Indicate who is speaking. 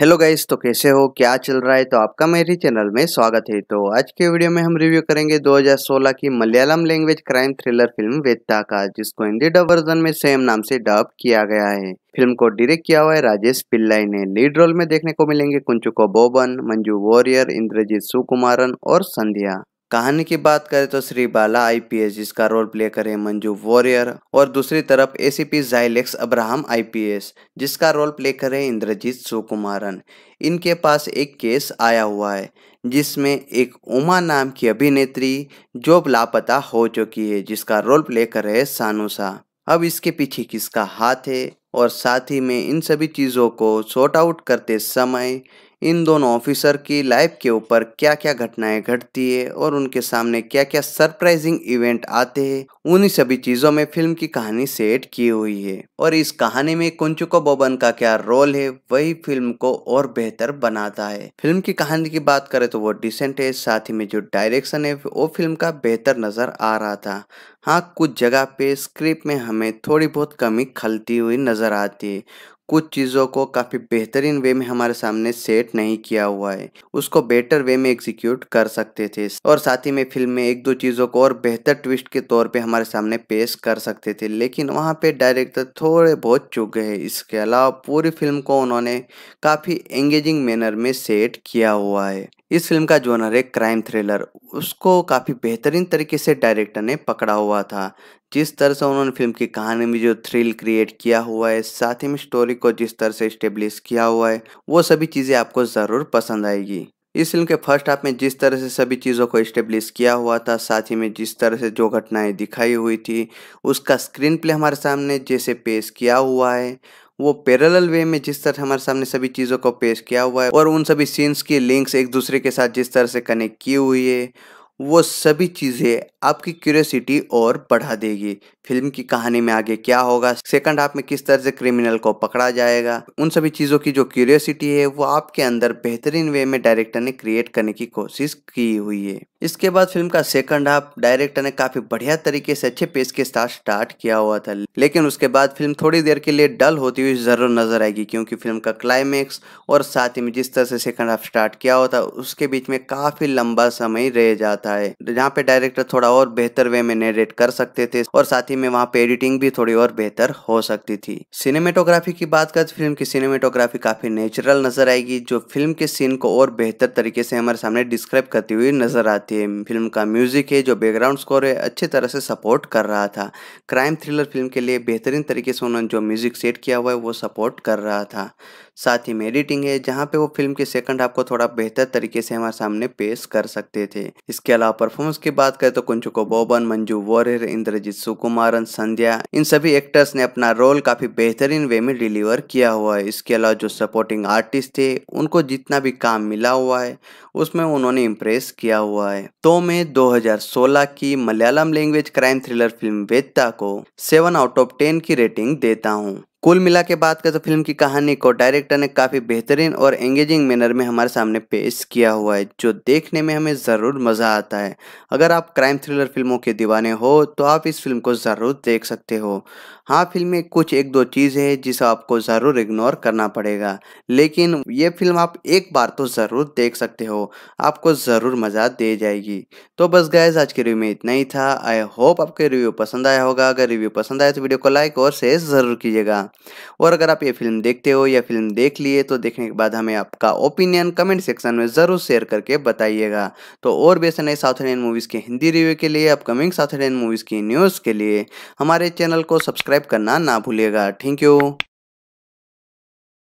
Speaker 1: hello guys तो कैसे हो क्या चल रहा है तो आपका मेरे चैनल में स्वागत है तो आज के वीडियो में हम रिव्यू करेंगे 2016 की Malayalam language crime thriller film Vettah का जिसको हिंदी डब वर्जन में सेम नाम से डब किया गया है फिल्म को डायरेक्ट किया हुआ है राजेश पिल्लाई ने लीड रोल में देखने को मिलेंगे कुंचुको बोबन मंजू वॉरियर इंद्रजीत सुकुमारन और संध्या कहानी की बात करें तो श्री बाला आईपीएस जिसका रोल प्ले करे मंजू वॉरियर और दूसरी तरफ एसीपी जाइलेक्स अब्राहम आईपीएस जिसका रोल प्ले करे इंद्रजीत सुकुमारन इनके पास एक केस आया हुआ है जिसमें एक उमा नाम की अभिनेत्री जो लापता हो चुकी है जिसका रोल प्ले करे सानू शाह अब इसके पीछे किसका हाथ है और साथ ही में इन सभी चीज़ों को सॉर्ट आउट करते समय इन दोनों ऑफिसर की लाइफ के ऊपर क्या क्या घटनाएं घटती है और उनके सामने क्या क्या सरप्राइजिंग इवेंट आते हैं उन्हीं सभी चीजों में फिल्म की कहानी सेट की हुई है और इस कहानी में कुंचुको बोबन का क्या रोल है वही फिल्म को और बेहतर बनाता है फिल्म की कहानी की बात करें तो वो डिसेंट है साथ ही में जो डायरेक्शन है वो फिल्म का बेहतर नजर आ रहा था हाँ कुछ जगह पे स्क्रिप्ट में हमें थोड़ी बहुत कमी खलती हुई नज़र आती है कुछ चीज़ों को काफ़ी बेहतरीन वे में हमारे सामने सेट नहीं किया हुआ है उसको बेटर वे में एग्जीक्यूट कर सकते थे और साथ ही में फिल्म में एक दो चीज़ों को और बेहतर ट्विस्ट के तौर पे हमारे सामने पेश कर सकते थे लेकिन वहाँ पे डायरेक्टर थोड़े बहुत चुक गए इसके अलावा पूरी फिल्म को उन्होंने काफ़ी एंगेजिंग मैनर में सेट किया हुआ है इस फिल्म का जोनर है क्राइम थ्रिलर उसको काफ़ी बेहतरीन तरीके से डायरेक्टर ने पकड़ा हुआ था जिस तरह से उन्होंने फिल्म की कहानी में जो थ्रिल क्रिएट किया हुआ है साथ ही में स्टोरी को जिस तरह से इस्टेब्लिश किया हुआ है वो सभी चीज़ें आपको ज़रूर पसंद आएगी इस फिल्म के फर्स्ट हाफ में जिस तरह से सभी चीज़ों को इस्टेब्लिश किया हुआ था साथ ही में जिस तरह से जो घटनाएं दिखाई हुई थी उसका स्क्रीन प्ले हमारे सामने जैसे पेश किया हुआ है वो पैरेलल वे में जिस तरह हमारे सामने सभी चीज़ों को पेश किया हुआ है और उन सभी सीन्स की लिंक्स एक दूसरे के साथ जिस तरह से कनेक्ट की हुई है वो सभी चीज़ें आपकी क्यूरियोसिटी और बढ़ा देगी फिल्म की कहानी में आगे क्या होगा सेकंड हाफ में किस तरह से क्रिमिनल को पकड़ा जाएगा उन सभी चीज़ों की जो क्यूरियोसिटी है वो आपके अंदर बेहतरीन वे में डायरेक्टर ने क्रिएट करने की कोशिश की हुई है इसके बाद फिल्म का सेकंड हाफ डायरेक्टर ने काफ़ी बढ़िया तरीके से अच्छे पेस के साथ स्टार्ट किया हुआ था लेकिन उसके बाद फिल्म थोड़ी देर के लिए डल होती हुई ज़रूर नजर आएगी क्योंकि फिल्म का क्लाइमैक्स और साथ ही में जिस तरह से सेकंड हाफ स्टार्ट किया हुआ था उसके बीच में काफ़ी लंबा समय रह जाता था है जहाँ पे डायरेक्टर थोड़ा और बेहतर वे में नेरेट कर सकते थे और साथ ही में वहाँ पे एडिटिंग भी थोड़ी और बेहतर हो सकती थी सिनेमेटोग्राफी की बात कर फिल्म तो की सिनेमेटोग्राफी काफी नेचुरल नजर आएगी जो फिल्म के सीन को और बेहतर तरीके से हमारे सामने डिस्क्राइब करती हुई नजर आती है फिल्म का म्यूजिक है जो बैकग्राउंड स्कोर है अच्छी तरह से सपोर्ट कर रहा था क्राइम थ्रिलर फिल्म के लिए बेहतरीन तरीके से उन्होंने जो म्यूजिक सेट किया हुआ है वो सपोर्ट कर रहा था साथ ही में एडिटिंग है जहाँ पे वो फिल्म के सेकंड हाफ को थोड़ा बेहतर तरीके से हमारे सामने पेश कर सकते थे इसके अलावा परफॉर्मेंस की बात करें तो कुंचको बोबन मंजू वॉरियर इंद्रजीत सुकुमारन संध्या इन सभी एक्टर्स ने अपना रोल काफी बेहतरीन वे में डिलीवर किया हुआ है इसके अलावा जो सपोर्टिंग आर्टिस्ट थे उनको जितना भी काम मिला हुआ है उसमें उन्होंने इम्प्रेस किया हुआ है तो मैं 2016 की Malayalam language crime thriller film Vettah को 7 आउट ऑफ 10 की रेटिंग देता हूँ कुल मिला के बात करें तो फिल्म की कहानी को डायरेक्टर ने काफ़ी बेहतरीन और एंगेजिंग मैनर में हमारे सामने पेश किया हुआ है जो देखने में हमें ज़रूर मज़ा आता है अगर आप क्राइम थ्रिलर फिल्मों के दीवाने हो तो आप इस फिल्म को ज़रूर देख सकते हो हाँ फिल्म में कुछ एक दो चीज़ है जिसे आपको ज़रूर इग्नोर करना पड़ेगा लेकिन ये फिल्म आप एक बार तो ज़रूर देख सकते हो आपको ज़रूर मज़ा दे जाएगी तो बस गैस आज के रिव्यू में इतना ही था आई होप आपके रिव्यू पसंद आया होगा अगर रिव्यू पसंद आया तो वीडियो को लाइक और शेयर ज़रूर कीजिएगा और अगर आप ये फिल्म देखते हो या फिल्म देख लिए तो देखने के बाद हमें आपका ओपिनियन कमेंट सेक्शन में ज़रूर शेयर करके बताइएगा तो और वैसे नए साउथ इंडियन मूवीज़ के हिंदी रिव्यू के लिए अपकमिंग साउथ इंडियन मूवीज़ की न्यूज़ के लिए हमारे चैनल को सब्सक्राइब करना ना भूलिएगा थैंक यू